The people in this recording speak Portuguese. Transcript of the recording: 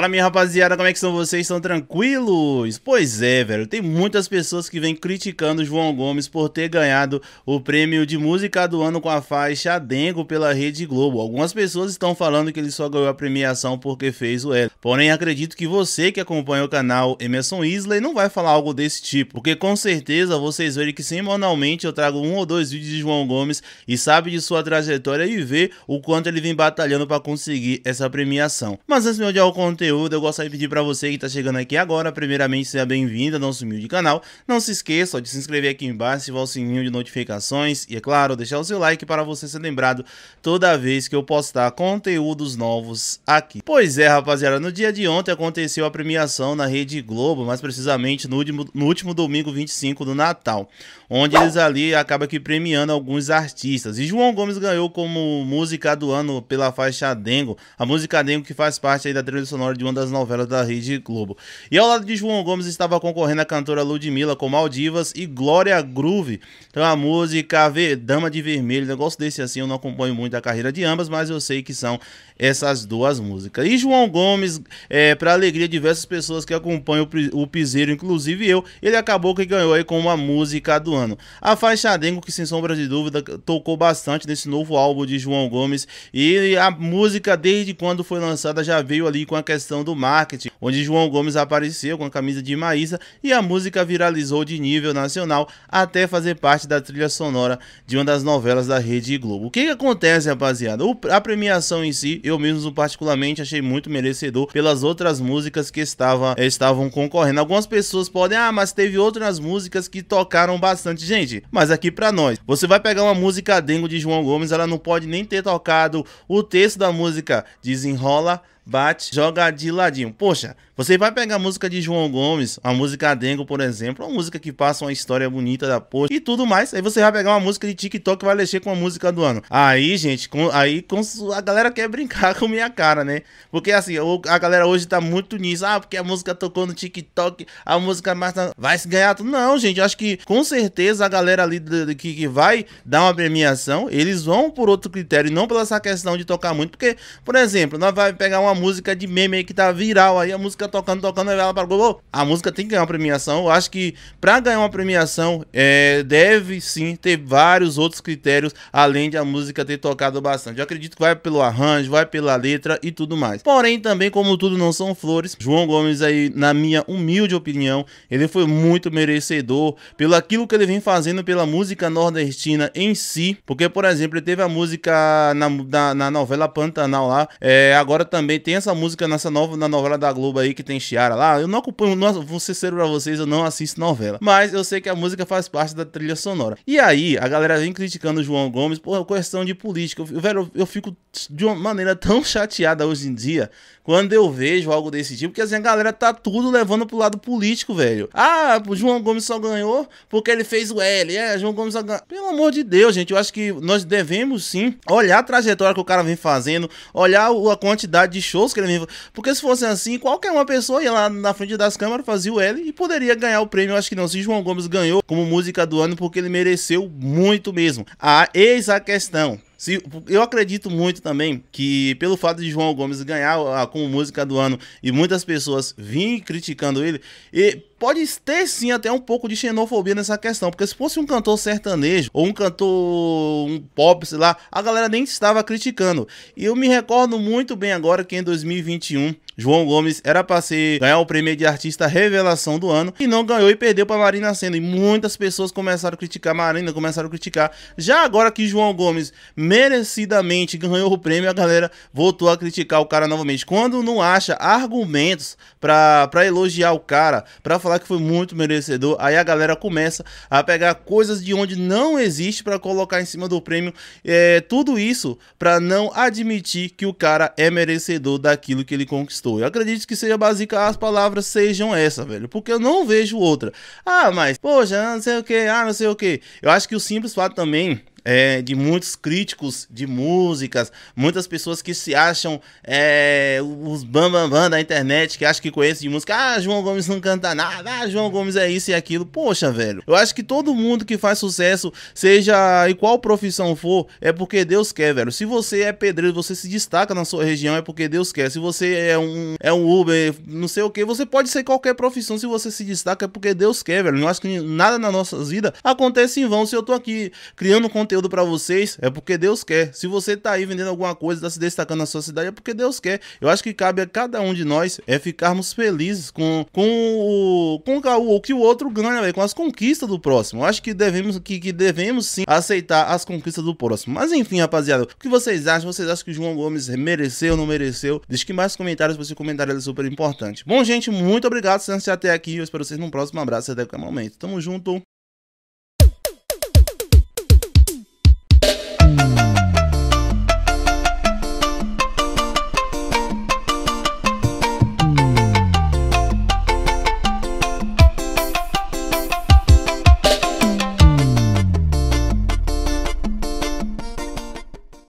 Fala minha rapaziada, como é que são vocês? Estão tranquilos? Pois é, velho, tem muitas pessoas que vêm criticando João Gomes por ter ganhado o prêmio de música do ano com a faixa Dengo pela Rede Globo. Algumas pessoas estão falando que ele só ganhou a premiação porque fez o L. Porém, acredito que você que acompanha o canal Emerson Isley não vai falar algo desse tipo, porque com certeza vocês verem que semanalmente eu trago um ou dois vídeos de João Gomes e sabe de sua trajetória e vê o quanto ele vem batalhando para conseguir essa premiação. Mas antes de eu conteúdo, conteúdo, eu gostaria de pedir para você que está chegando aqui agora, primeiramente, seja bem-vindo ao nosso humilde canal. Não se esqueça de se inscrever aqui embaixo, ativar o sininho de notificações e, é claro, deixar o seu like para você ser lembrado toda vez que eu postar conteúdos novos aqui. Pois é, rapaziada, no dia de ontem aconteceu a premiação na Rede Globo, mais precisamente no último, no último domingo 25 do Natal, onde eles ali acabam aqui premiando alguns artistas. E João Gomes ganhou como música do ano pela faixa Dengo, a música Dengo que faz parte aí da trilha sonora de uma das novelas da Rede Globo. E ao lado de João Gomes estava concorrendo a cantora Ludmilla com Maldivas e Glória Groove. Então a música v Dama de Vermelho, negócio desse assim, eu não acompanho muito a carreira de ambas, mas eu sei que são essas duas músicas. E João Gomes, é, para alegria de diversas pessoas que acompanham o Piseiro, inclusive eu, ele acabou que ganhou aí com uma música do ano. A faixa Dengo, que sem sombra de dúvida tocou bastante nesse novo álbum de João Gomes e a música desde quando foi lançada já veio ali com a questão questão do marketing, onde João Gomes apareceu com a camisa de Maísa e a música viralizou de nível nacional até fazer parte da trilha sonora de uma das novelas da Rede Globo. O que, que acontece, rapaziada? O, a premiação em si, eu mesmo particularmente achei muito merecedor pelas outras músicas que estava, eh, estavam concorrendo. Algumas pessoas podem, ah, mas teve outras músicas que tocaram bastante. Gente, mas aqui pra nós, você vai pegar uma música dengo de João Gomes, ela não pode nem ter tocado o texto da música Desenrola bate, joga de ladinho. Poxa, você vai pegar a música de João Gomes, a música Dengo, por exemplo, uma música que passa uma história bonita da poxa e tudo mais. Aí você vai pegar uma música de TikTok e vai mexer com a música do ano. Aí, gente, com, aí com, a galera quer brincar com minha cara, né? Porque assim, a galera hoje tá muito nisso. Ah, porque a música tocou no TikTok, a música mais vai se ganhar tudo. Não, gente, acho que com certeza a galera ali que, que vai dar uma premiação, eles vão por outro critério, e não pela essa questão de tocar muito. Porque, por exemplo, nós vai pegar uma música de meme aí que tá viral aí, a música tocando, tocando, ela para Globo. A música tem que ganhar uma premiação. Eu acho que para ganhar uma premiação, é, deve sim ter vários outros critérios, além de a música ter tocado bastante. Eu acredito que vai pelo arranjo, vai pela letra e tudo mais. Porém, também, como tudo não são flores, João Gomes aí, na minha humilde opinião, ele foi muito merecedor pelo aquilo que ele vem fazendo pela música nordestina em si. Porque, por exemplo, ele teve a música na, na, na novela Pantanal lá, é, agora também tem essa música nessa nova, na novela da Globo aí que tem Chiara lá. Eu não acompanho, não, vou ser sério pra vocês, eu não assisto novela. Mas eu sei que a música faz parte da trilha sonora. E aí, a galera vem criticando o João Gomes por questão de política. Eu, velho, eu fico de uma maneira tão chateada hoje em dia quando eu vejo algo desse tipo, porque assim, a galera tá tudo levando pro lado político, velho. Ah, o João Gomes só ganhou porque ele fez o L. É, João Gomes só ganhou. Pelo amor de Deus, gente, eu acho que nós devemos sim olhar a trajetória que o cara vem fazendo, olhar a quantidade de shows que ele Porque se fosse assim, qualquer uma pessoa ia lá na frente das câmeras, fazia o L e poderia ganhar o prêmio. acho que não. Se João Gomes ganhou como música do ano, porque ele mereceu muito mesmo. Ah, eis a questão. Se, eu acredito muito também que, pelo fato de João Gomes ganhar a, como música do ano e muitas pessoas virem criticando ele, e pode ter sim até um pouco de xenofobia nessa questão, porque se fosse um cantor sertanejo ou um cantor um pop, sei lá, a galera nem estava criticando. E eu me recordo muito bem agora que em 2021 João Gomes era para ganhar o prêmio de artista revelação do ano e não ganhou e perdeu para Marina Senna. E muitas pessoas começaram a criticar Marina, começaram a criticar. Já agora que João Gomes merecidamente ganhou o prêmio, a galera voltou a criticar o cara novamente. Quando não acha argumentos para elogiar o cara, para falar que foi muito merecedor, aí a galera começa a pegar coisas de onde não existe para colocar em cima do prêmio. É, tudo isso para não admitir que o cara é merecedor daquilo que ele conquistou. Eu acredito que seja básica as palavras sejam essa, velho. Porque eu não vejo outra. Ah, mas, poxa, não sei o que, ah, não sei o que. Eu acho que o simples fato também é, de muitos críticos de músicas, muitas pessoas que se acham é, os bambambam bam, bam da internet, que acham que conhecem de música. Ah, João Gomes não canta nada, ah, João Gomes é isso e aquilo. Poxa, velho, eu acho que todo mundo que faz sucesso, seja em qual profissão for, é porque Deus quer, velho. Se você é pedreiro, você se destaca na sua região, é porque Deus quer. Se você é um, é um Uber, não sei o que, você pode ser qualquer profissão, se você se destaca, é porque Deus quer, velho. Eu acho que nada na nossa vida acontece em vão. Se eu tô aqui criando conteúdo, conteúdo para vocês é porque Deus quer. Se você tá aí vendendo alguma coisa, tá se destacando na sua cidade, é porque Deus quer. Eu acho que cabe a cada um de nós é ficarmos felizes com, com, o, com o que o outro ganha, véio, com as conquistas do próximo. Eu acho que devemos, que, que devemos sim aceitar as conquistas do próximo. Mas enfim, rapaziada, o que vocês acham? Vocês acham que o João Gomes mereceu ou não mereceu? Deixe que mais comentários, você comentário é super importante. Bom, gente, muito obrigado por assistir até aqui. Eu espero vocês no próximo abraço até qualquer momento. Tamo junto.